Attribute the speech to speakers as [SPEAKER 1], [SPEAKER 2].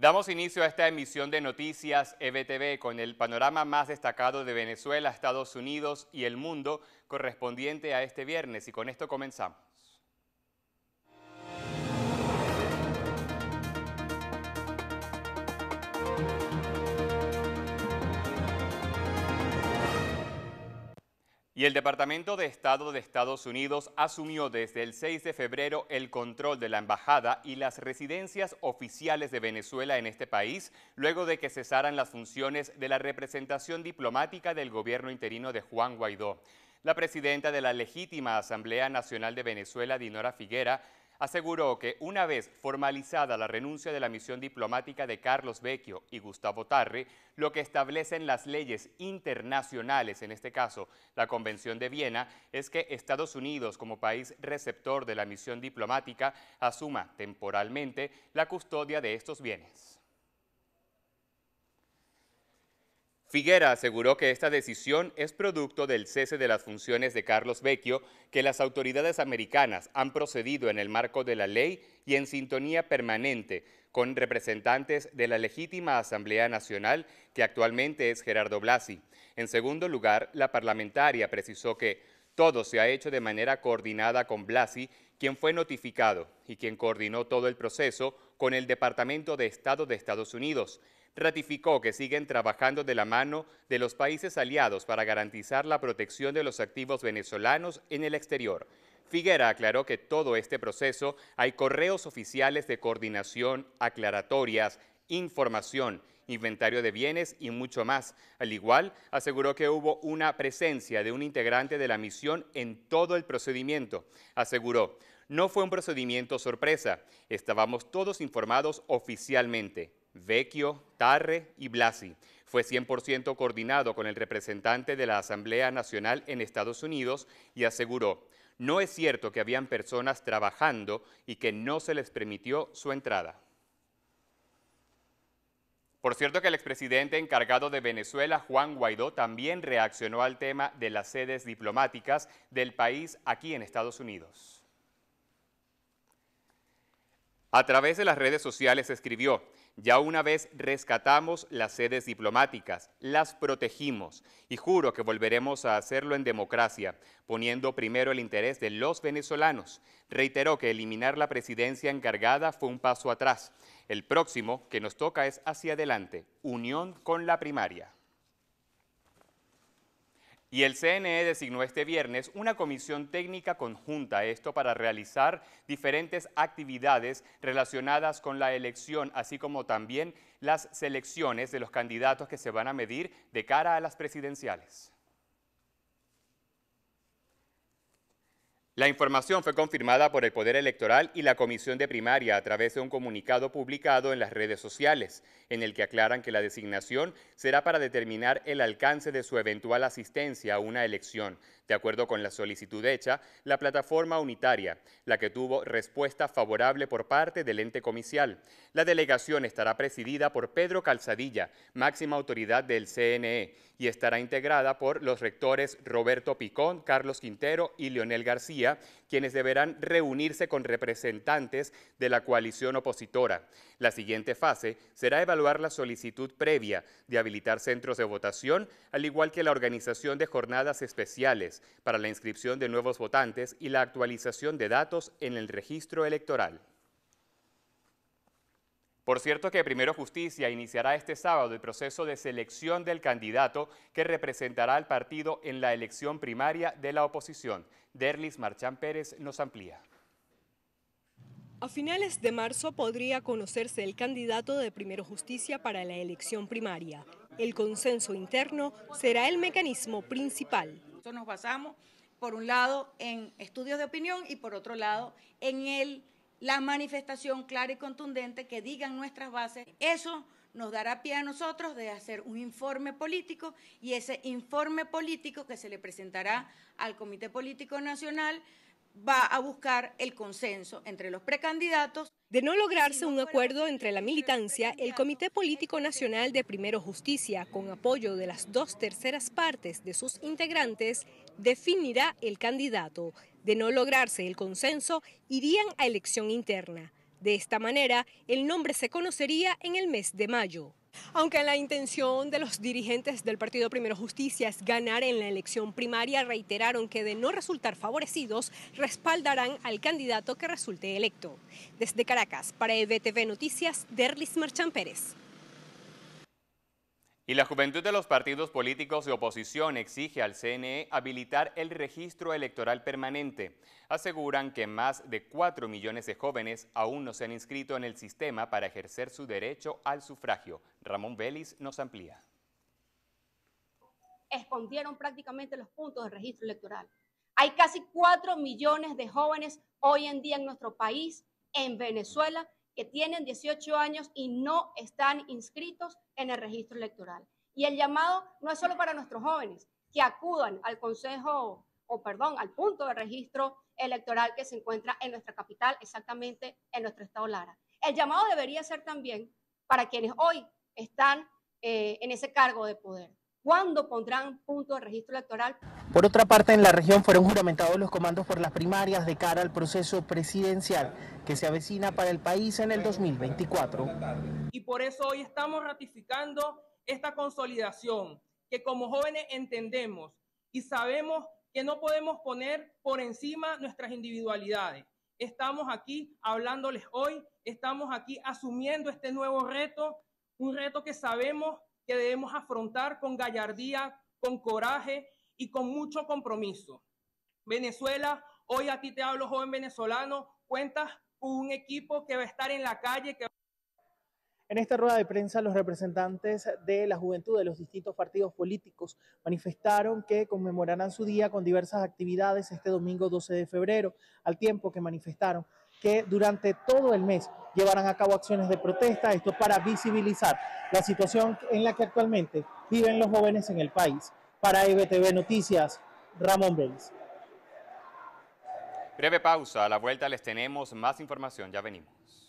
[SPEAKER 1] Damos inicio a esta emisión de noticias EBTV con el panorama más destacado de Venezuela, Estados Unidos y el mundo correspondiente a este viernes y con esto comenzamos. y el Departamento de Estado de Estados Unidos asumió desde el 6 de febrero el control de la embajada y las residencias oficiales de Venezuela en este país, luego de que cesaran las funciones de la representación diplomática del gobierno interino de Juan Guaidó. La presidenta de la legítima Asamblea Nacional de Venezuela, Dinora Figuera, aseguró que una vez formalizada la renuncia de la misión diplomática de Carlos Vecchio y Gustavo Tarre, lo que establecen las leyes internacionales, en este caso la Convención de Viena, es que Estados Unidos, como país receptor de la misión diplomática, asuma temporalmente la custodia de estos bienes. Figuera aseguró que esta decisión es producto del cese de las funciones de Carlos Vecchio que las autoridades americanas han procedido en el marco de la ley y en sintonía permanente con representantes de la legítima Asamblea Nacional que actualmente es Gerardo Blasi. En segundo lugar, la parlamentaria precisó que todo se ha hecho de manera coordinada con Blasi, quien fue notificado y quien coordinó todo el proceso con el Departamento de Estado de Estados Unidos ratificó que siguen trabajando de la mano de los países aliados para garantizar la protección de los activos venezolanos en el exterior. Figuera aclaró que todo este proceso hay correos oficiales de coordinación, aclaratorias, información, inventario de bienes y mucho más. Al igual, aseguró que hubo una presencia de un integrante de la misión en todo el procedimiento. Aseguró, no fue un procedimiento sorpresa, estábamos todos informados oficialmente. Vecchio, Tarre y Blasi. Fue 100% coordinado con el representante de la Asamblea Nacional en Estados Unidos y aseguró, no es cierto que habían personas trabajando y que no se les permitió su entrada. Por cierto que el expresidente encargado de Venezuela, Juan Guaidó, también reaccionó al tema de las sedes diplomáticas del país aquí en Estados Unidos. A través de las redes sociales escribió, ya una vez rescatamos las sedes diplomáticas, las protegimos y juro que volveremos a hacerlo en democracia, poniendo primero el interés de los venezolanos. Reiteró que eliminar la presidencia encargada fue un paso atrás. El próximo que nos toca es hacia adelante, unión con la primaria. Y el CNE designó este viernes una comisión técnica conjunta a esto para realizar diferentes actividades relacionadas con la elección, así como también las selecciones de los candidatos que se van a medir de cara a las presidenciales. La información fue confirmada por el Poder Electoral y la Comisión de Primaria a través de un comunicado publicado en las redes sociales, en el que aclaran que la designación será para determinar el alcance de su eventual asistencia a una elección, de acuerdo con la solicitud hecha, la plataforma unitaria, la que tuvo respuesta favorable por parte del ente comicial. La delegación estará presidida por Pedro Calzadilla, máxima autoridad del CNE, y estará integrada por los rectores Roberto Picón, Carlos Quintero y Leonel García, quienes deberán reunirse con representantes de la coalición opositora. La siguiente fase será evaluar la solicitud previa de habilitar centros de votación, al igual que la organización de jornadas especiales para la inscripción de nuevos votantes y la actualización de datos en el registro electoral. Por cierto que Primero Justicia iniciará este sábado el proceso de selección del candidato que representará al partido en la elección primaria de la oposición. Derlis Marchán Pérez nos amplía.
[SPEAKER 2] A finales de marzo podría conocerse el candidato de Primero Justicia para la elección primaria. El consenso interno será el mecanismo principal. nos basamos, por un lado, en estudios de opinión y por otro lado, en el la manifestación clara y contundente que digan nuestras bases. Eso nos dará pie a nosotros de hacer un informe político y ese informe político que se le presentará al Comité Político Nacional va a buscar el consenso entre los precandidatos. De no lograrse un acuerdo entre la militancia, el Comité Político Nacional de Primero Justicia, con apoyo de las dos terceras partes de sus integrantes, definirá el candidato. De no lograrse el consenso, irían a elección interna. De esta manera, el nombre se conocería en el mes de mayo. Aunque la intención de los dirigentes del Partido Primero Justicia es ganar en la elección primaria, reiteraron que de no resultar favorecidos, respaldarán al candidato que resulte electo. Desde Caracas, para EBTV Noticias, Derlis Merchan Pérez.
[SPEAKER 1] Y la juventud de los partidos políticos de oposición exige al CNE habilitar el registro electoral permanente. Aseguran que más de 4 millones de jóvenes aún no se han inscrito en el sistema para ejercer su derecho al sufragio. Ramón Vélez nos amplía.
[SPEAKER 2] Escondieron prácticamente los puntos de registro electoral. Hay casi 4 millones de jóvenes hoy en día en nuestro país, en Venezuela, que tienen 18 años y no están inscritos en el registro electoral. Y el llamado no es solo para nuestros jóvenes que acudan al Consejo, o perdón, al punto de registro electoral que se encuentra en nuestra capital, exactamente en nuestro estado Lara. El llamado debería ser también para quienes hoy están eh, en ese cargo de poder. ¿Cuándo pondrán punto de registro electoral? Por otra parte, en la región fueron juramentados los comandos por las primarias de cara al proceso presidencial que se avecina para el país en el 2024. Y por eso hoy estamos ratificando esta consolidación, que como jóvenes entendemos y sabemos que no podemos poner por encima nuestras individualidades. Estamos aquí hablándoles hoy, estamos aquí asumiendo este nuevo reto, un reto que sabemos que debemos afrontar con gallardía, con coraje y con mucho compromiso. Venezuela, hoy a ti te hablo, joven venezolano, cuentas con un equipo que va a estar en la calle, en esta rueda de prensa, los representantes de la juventud de los distintos partidos políticos manifestaron que conmemorarán su día con diversas actividades este domingo 12 de febrero, al tiempo que manifestaron que durante todo el mes llevarán a cabo acciones de protesta, esto para visibilizar la situación en la que actualmente viven los jóvenes en el país. Para EBTV Noticias,
[SPEAKER 1] Ramón Vélez. Breve pausa, a la vuelta les tenemos más información, ya venimos.